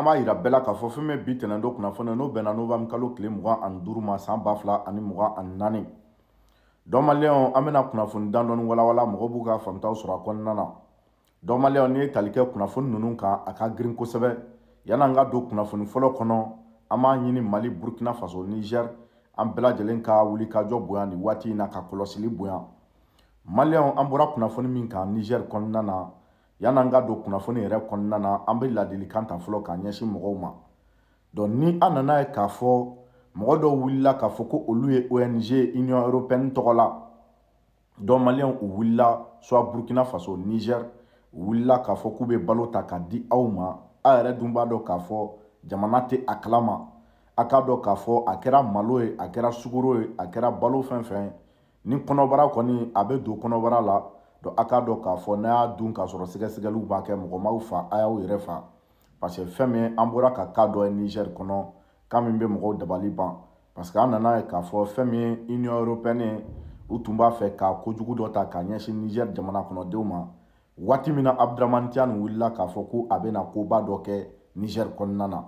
an b'a yira bɛɛ la k'a fɔ fɛn min bi tɛnɛn don kunnafoni n'o bɛnna n'o kalo tile mugan ani duuru ma san ba fila ani mugan ani naani dɔnmaliyɛnw an bɛna kunnafoni dan dɔɔni walawala mɔgɔw b'u ka faamutaw sɔrɔ a kɔnɔna na dɔnmaliyɛnw n'i ye tali kɛ kunnafoni ninnu kan a ka girin kosɛbɛ yanni an ka don kunnafoni fɔlɔ kɔnɔ an b'a ɲini mali burukina faso nizɛri an bɛɛ lajɛlen ka wulikajɔ bonya nin waati in na ka kɔlɔsili bonya maliyɛnw an bɔra kunnafoni min kan nizɛri kɔnɔna na yan'an ka don kunnafoni yɛrɛ kɔnɔna na an bɛ ladilikan ta fɔlɔ k'a ɲɛsin mɔgɔw ma dɔn ni an nana ye k'a fɔ mɔgɔ dɔw wulila k'a fɔ ko olu ye ong union européenne tɔgɔ la dɔn maliyɛnw u wulila soit burkina faso niger u wulila k'a fɔ k'u bɛ balo ta k'a di aw ma aw yɛrɛ dun b'a dɔn k'a fɔ jamana tɛ a kalama a k'a dɔn k'a fɔ a kɛra malo ye a kɛra sugoro ye a kɛra balo fɛn fɛn ni kɔnɔbara kɔni a bɛ don kɔnɔbara la dɔn a k'a dɔn k'a fɔ n'a y'a dun k'a sɔrɔ sɛgɛsɛgɛliw b'a kɛ mɔgɔ m'aw fa a y'aw yɛrɛ fa parce que fɛn min an bɔra ka ka dɔ ye nizɛri kɔnɔ ka min bɛ mɔgɔw dabali ban parce an nana ye k'a fɔ fɛn min ye union européenne u tun b'a fɛ ka kojugu dɔ ta k'a ɲɛsin nizɛri jamana kɔnɔdenw ma waati min na abuduramani tiyani wulila k'a fɔ ko a bɛna koba dɔ kɛ nizɛri kɔnɔna na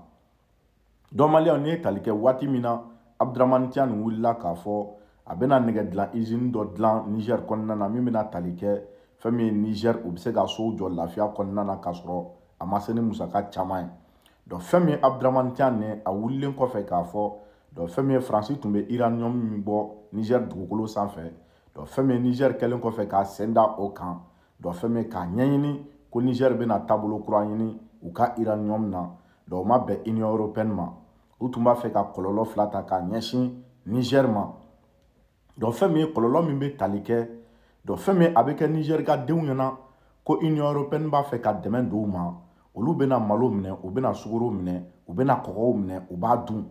dɔnbaliyaw n'i ye tali kɛ waati min na abuduramani tiyani wulila k'a fɔ a bɛna nɛgɛ dilan izini dɔ dilan nizɛri kɔnɔna na min bɛna tali kɛ fɛn min ye nizɛri u bɛ se ka sow jɔ lafiya kɔnɔna na k'a sɔrɔ a ma se ni musaka caman ye fɛn min ye abuduramani tiyane a wulilen kɔfɛ k'a fɔ fɛn min ye faransi tun bɛ iraniyɔmu min bɔ nizɛri dugukolo sanfɛ fɛn min ye nizɛri kɛlen kɔfɛ k'a sen da o kan fɛn min ye k'a ɲɛɲini ko nizɛri bɛna taabolo kura ɲini u ka iraniyɔmu na o ma bɛn union européenne ma u tun b'a fɛ ka kɔlɔlɔ fila ta k'a ɲɛsin nizɛri ma donc fɛn min ye kɔlɔlɔ min bɛ tali kɛ donc fɛn min a bɛ kɛ nizɛri ka denw ɲɛna ko union européenne b'a fɛ ka dɛmɛ don u ma olu bɛna malo minɛ u bɛna sugoro minɛ u bɛna kɔgɔw minɛ u b'a dun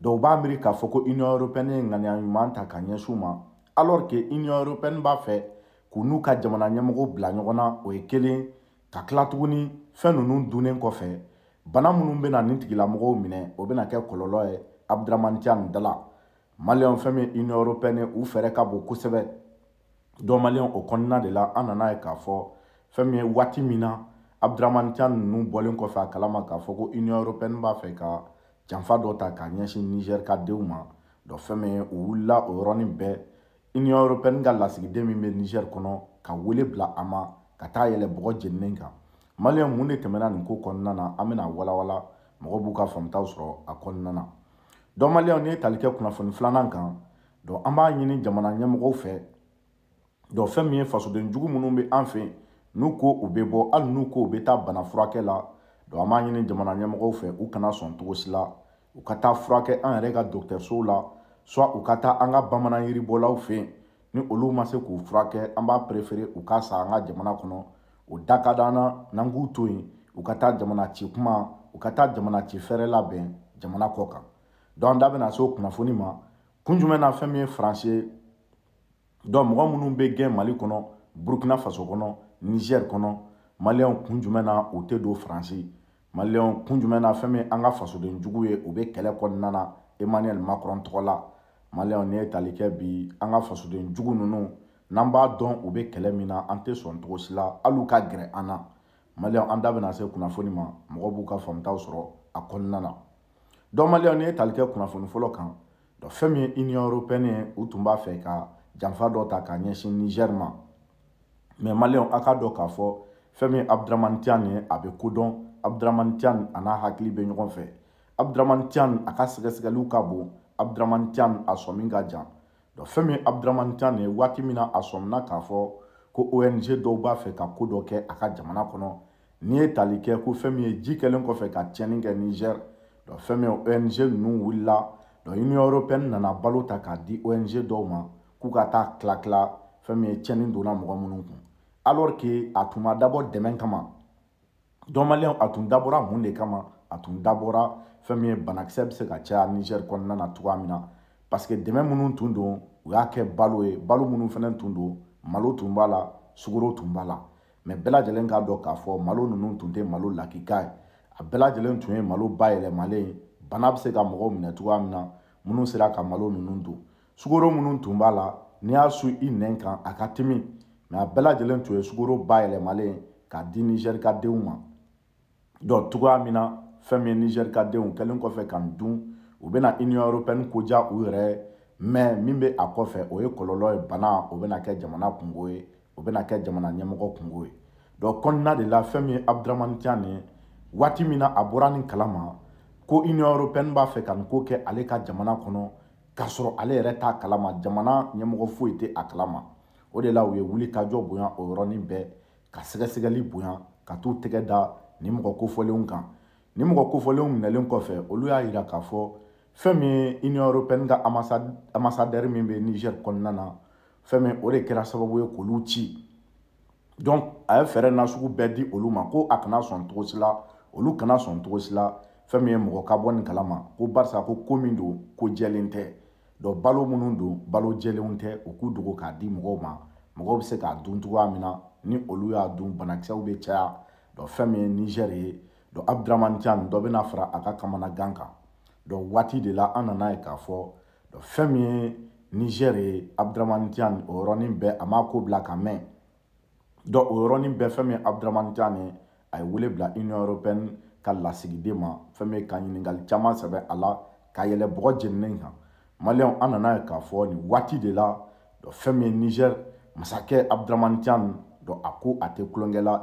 donc u b'a miiri k'a fɔ ko union européenne ye ŋaniya ɲuman ta ka ɲɛsin u ma alors que union européenne b'a fɛ k'u n'u ka jamana ɲɛmɔgɔw bila ɲɔgɔn na o ye kelen ka tila tuguni fɛn ninnu dunnen kɔfɛ bana minnu bɛna nin tigilamɔgɔw minɛ o bɛna kɛ kɔlɔlɔ ye eh, abuduramani tiya nin dala Maliyɛnw fɛn min Union européenne u fɛɛrɛ ka bon kosɛbɛ donc maliyɛnw o kɔnɔna de la an nan'a ye k'a fɔ fɛn min ye waati min na Abudaramani Can ninnu bɔlen kɔfɛ a kalama k'a fɔ ko Union européenne b'a fɛ ka janfa dɔ ta k'a ɲɛsin Niger ka denw ma donc fɛn min ye u wulila o yɔrɔnin bɛɛ Union européenne ka lasigiden min bɛ Niger kɔnɔ ka wele bila a ma ka taa yɛlɛ bɔgɔ jeninen kan maliyɛn mun de tɛmɛna nin ko kɔnɔna na an bɛna walawala mɔgɔ b'u ka faamutaw sɔrɔ a kɔnɔna na dɔnbaliyaw ni ye tali kɛ kunnafoni filanan kan dɔn an b'a ɲini jamana ɲɛmɔgɔw fɛ dɔn fɛn min ye fasoden jugu minnu bɛ an fɛ n'u ko u bɛ bɔ hali n'u ko u bɛ taa bana furakɛ la dɔn an b'a ɲini jamana ɲɛmɔgɔw fɛ u kana sɔn cogo si la u ka taa furakɛ an yɛrɛ ka dɔgɔtɔrɔsow la soit u ka taa an ka bamanan yiribɔlaw fɛ yen ni olu ma se k'u furakɛ an b'a perefere u ka sa an ka jamana kɔnɔ o da ka di an na n'an k'u to yen u ka taa jamana ci kuma u ka taa jamana ci fɛrɛ labɛn jamana kɔ kan donc da bɛna se o kunnafoni ma kun jumɛn na fɛn min ye faransi ye donc mɔgɔ minnu bɛ gɛn mali kɔnɔ burukina faso kɔnɔ nizɛri kɔnɔ maliyɛnw kun jumɛn na u tɛ don faransi maliyɛnw kun jumɛn na fɛn min ye an ka fasoden jugu ye u bɛ kɛlɛ kɔnɔna na emmanuel macron tɔgɔ la maliyɛnw ni ye tali kɛ bi an ka fasoden jugu ninnu n'an b'a dɔn u bɛ kɛlɛ min na an tɛ sɔn cogo si la hali u ka gɛrɛ an na maliyɛnw an da bɛna se kunnafoni ma mɔgɔ b'u ka faamutaw sɔrɔ a kɔnɔna na. Do maleo niye talike kouna foun foulokan, do femye inye ourope niye utoumba fe ka janfa do takan nyeshin nijerman. Men maleo akadou kafo, femye Abdramantyan niye abe koudon, Abdramantyan anahak libe nyon fe. Abdramantyan akas reske loukabou, Abdramantyan aswamin gajan. Do femye Abdramantyan niye watimina aswamna kafo, kou ONG do ba fe ka koudon ke akadjamana konon. Nye talike kou femye dike len kou fe ka tjenin gen nijer. fɛn min ong ninnu wulila union européenne nana balo ta k'a di ong dɔw ma k'u ka taa tila tila fɛn min ye tiɲɛni donna mɔgɔ minnu kun alors que a tun ma dabɔ dɛmɛ kama dɔnmaliyɛnw a tun dabɔra mun de kama a tun dabɔra fɛn min ye banakisɛ bɛ se ka caya niger kɔnɔna na cogoya min na parce que dɛmɛ minnu tun don u y'a kɛ balo ye balo minnu fana tun don malo tun b'a la sugoro tun b'a la mɛ bɛɛ lajɛlen k'a dɔn k'a fɔ malo ninnu tun tɛ malo lakika ye a bɛɛ lajɛlen tun ye malo bayɛlɛmalen ye bana bɛ se ka mɔgɔw minɛ cogoya min na minnu sera ka malo ninnu dun sukoro minnu tun b'a la n'i y'a su i nɛn kan a ka timi mɛ a bɛɛ lajɛlen tun ye sukoro bayɛlɛmalen ye k'a di nizɛrikadenw ma dɔn cogoya min na fɛn min ye nizɛrikadenw kɛlen kɔfɛ ka n dun u bɛna union européenne koja u yɛrɛ ye mɛ min bɛ a kɔfɛ o ye kɔlɔlɔ ye bana o bɛna kɛ jamana kungo ye o bɛna kɛ jamana ɲɛmɔgɔ kungo ye dɔn kɔnɔna de la fɛn min ye abuduramani tiɲɛ nin ye waati min na a bɔra nin kala ma ko union européenne b'a fɛ ka nin ko kɛ ale ka jamana kɔnɔ k'a sɔrɔ ale yɛrɛ t'a kalama jamana ɲɛmɔgɔ foyi tɛ a kalama o de la u ye wuli ka jɔ bonya o yɔrɔnin bɛɛ ka sɛgɛsɛgɛli bonya ka t'u tɛgɛ da nin mɔgɔ kofɔlenw kan nin mɔgɔ kofɔlenw minɛlen kɔfɛ olu y'a yira k'a fɔ fɛn min ye union européenne ka ambassadeur min bɛ niger kɔnɔna na fɛn min o de kɛra sababu ye k'olu ci donc a ye fɛɛrɛ nasugu bɛɛ di olu ma ko a kana sɔn cogo si la olu kana sɔn togo si la fɛn min ye mɔgɔ ka bɔ nin kalama ko barisa ko ko min don ko jɛlen tɛ dɔn balo minnu don balo jɛlenw tɛ u k'u dogo k'a di mɔgɔw ma mɔgɔw bɛ se k'a dun cogoya min na ni olu y'a dun banakisɛw bɛ caya dɔn fɛn min ye nizɛri ye dɔn abuduramani can dɔ bɛna fara a ka kamanagan kan dɔn waati de la an nana ye k'a fɔ dɔn fɛn min ye nizɛri ye abuduramani can o yɔrɔnin bɛɛ a m'a ko bila ka mɛn dɔn o yɔrɔnin bɛɛ fɛn min ye abuduramani can ye a ye wele bila union européenne ka lasigiden ma fɛn min ye ka ɲininkali caman sɛbɛ a la ka yɛlɛ bɔgɔ jeninen kan maliyɛnw an nana ye k'a fɔ nin waati de la dɔ fɛn min ye niger masakɛ abuduramani can dɔ a ko a tɛ kulonkɛ la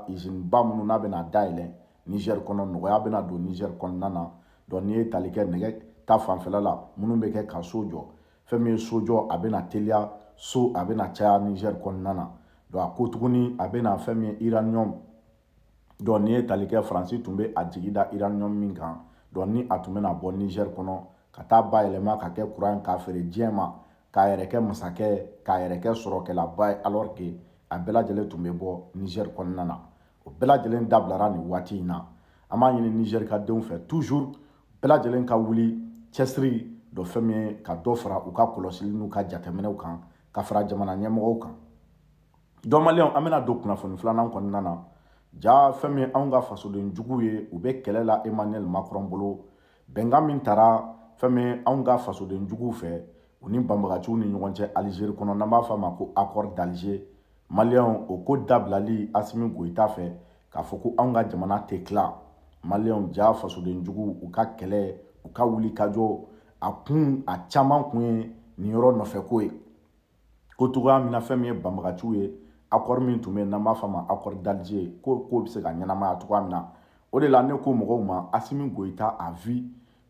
ba minnu n'a bɛna dayɛlɛ niger kɔnɔ nɔgɔya bɛna don niger kɔnɔna na dɔ n'i ye tali kɛ nɛgɛ ta fanfɛla la minnu bɛ kɛ ka so jɔ fɛn min ye so jɔ a bɛna teliya so a bɛna caya niger kɔnɔna na dɔ a ko tuguni a bɛna fɛn min ye iranium dɔn n'i ye tali kɛ faransi tun bɛ a jigi da iraniyɔn min kan dɔn ni a tun bɛna bɔ nizɛri kɔnɔ ka taa bayɛlɛma ka kɛ kuran k'a feere diɲɛ ma k'a yɛrɛ kɛ masakɛ k'a yɛrɛ kɛ sɔrɔkɛlaba ye alors a bɛɛ lajɛlen tun bɛ bɔ nizɛri kɔnɔna na o bɛɛ lajɛlen dabilara nin waati in na an b'a ɲini nizɛrikadenw fɛ toujours bɛɛ lajɛlen ka wuli cɛsiri dɔ fɛn min ye ka dɔ fara u ka kɔlɔsili n'u ka jateminɛw kan ka fara jamana ɲɛmɔgɔw kan dɔnbaliyaw an bɛna don kunnafoni filanan kɔnɔna na ja fɛn min anw ka fasodenjugu ye u bɛ kɛlɛ la emmanuel macron bolo bɛnkan min tara fɛn min anw ka fasodenjuguw fɛ u ni banbagaciw ni ɲɔgɔn cɛ alizeri kɔnɔ n'an b'a f'a ma ko accord d'alger maliyɛnw o ko dabilali asimi goyita fɛ k'a fɔ ko anw ka jamana tɛ tila maliyɛnw ja fasodenjugu u ka kɛlɛ u ka wuli kajɔ a kun a caman kun ye nin yɔrɔ nɔfɛko ye ko togoya min na fɛn min ye banbagaciw ye accord min tun bɛ yen n'an b'a f'a ma accord d'Alger ko ko bɛ se ka ɲɛnamaya cogoya min na o de la ne ko mɔgɔw ma Asimi Goita à vie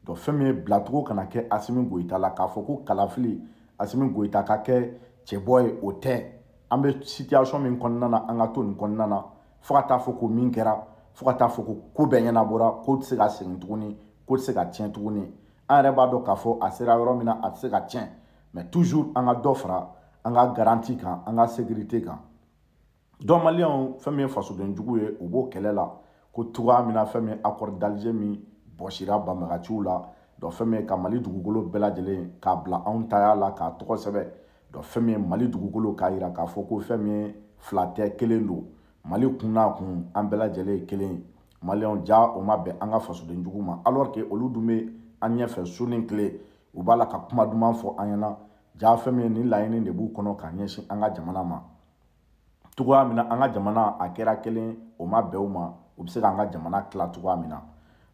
donc fɛn min ye bilacogo kana kɛ Asimi Goita la k'a fɔ ko kalafili Asimi Goita ka kɛ cɛbɔ ye o tɛ an bɛ situation min kɔnɔna na an ka to nin kɔnɔna na fo ka taa fɔ ko min kɛra fo ka taa fɔ ko ko bɛɛ ɲɛnabɔra ko tɛ se ka segin tuguni ko tɛ se ka tiɲɛ tuguni an yɛrɛ b'a dɔn k'a fɔ a sera yɔrɔ min na a tɛ se ka tiɲɛ mais toujours an ka dɔ fara an ka garantie kan an ka sécurité kan donc maliyɛnw fɛn min ye fasodenjugu ye u b'o kɛlɛ la ko togoya min na fɛn min accord d'alger min bɔsira banbagaciw la dɔ fɛn min ye ka mali dugukolo bɛɛ lajɛlen k'a bila anw taya la k'a tɔgɔ sɛbɛ dɔ fɛn min ye mali dugukolo k'a yira k'a fɔ ko fɛn min ye fila tɛ kelen don mali kun n'a kun an bɛɛ lajɛlen ye kelen ye maliyɛnw ja o ma bɛn an ka fasodenjugu ma alors que olu dun bɛ an ɲɛfɛ su ni tile u b'a la ka kuma duman fɔ an ɲɛna ja fɛn min ye nin laɲini de b'u kɔnɔ k'a ɲɛsin an ka jamana ma cogoya min na an ka jamana a kɛra kelen o ma bɛn o ma o bɛ se k'an ka jamana tila cogoya min na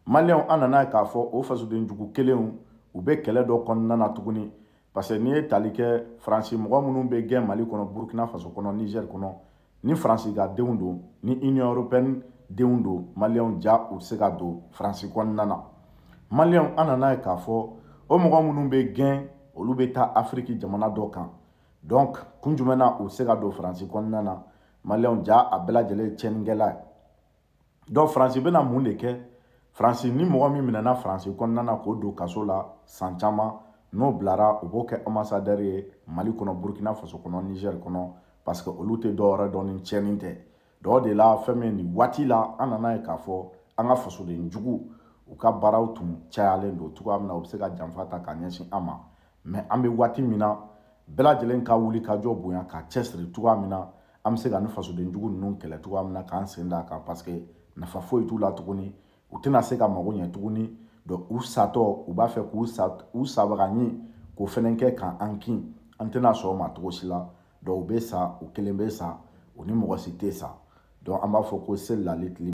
maliyɛnw an nana ye k'a fɔ o fasodenjugu kelenw u bɛ kɛlɛ dɔ kɔnɔna na tuguni parce que n'i ye tali kɛ faransi mɔgɔ minnu bɛ gɛn mali kɔnɔ burukina faso kɔnɔ nizɛri kɔnɔ ni faransi ka denw don ni union européenne denw don maliyɛnw ja u bɛ se ka don faransi kɔnɔna na maliyɛnw an nana ye k'a fɔ o mɔgɔ minnu bɛ gɛn olu bɛ taa afiriki jamana dɔ kan donc kun jumɛn na u bɛ se ka don faransi kɔnɔna na maliyɛnw ja a bɛɛ lajɛlen ye tiɲɛnikɛla ye donc faransi bɛna mun de kɛ faransi ni mɔgɔ min minɛna faransi kɔnɔna na k'o don kaso la san caman n'o bilara u b'o kɛ ambassadɛri ye mali kɔnɔ burukina faso kɔnɔ nizɛri kɔnɔ parce que olu tɛ dɔwɛrɛ dɔn ni tiɲɛni tɛ dɔw de la fɛn min nin waati la an nana ye k'a fɔ an ka fasodenjugu u ka baaraw tun cayalen don cogoya min na u bɛ se ka janfa ta k'a ɲɛsin an ma mɛ an bɛ waati min na bɛɛ lajɛlen ka wuli ka jɔ bonya ka cɛsiri cogoya min na an bɛ se ka ni fasodenjugu ninnu kɛlɛ cogoya min na k'an sen d'a kan parce que nafa foyi t'u la tuguni u tɛna se ka mago ɲɛ tuguni donc u satɔ u b'a fɛ k'u sa u sabagaɲi k'o fɛnɛ kɛ k'an kin an tɛna sɔn o ma cogo si la donc u bɛ sa u kelen bɛ sa u ni mɔgɔ si tɛ sa donc an b'a fɔ ko seli lali tile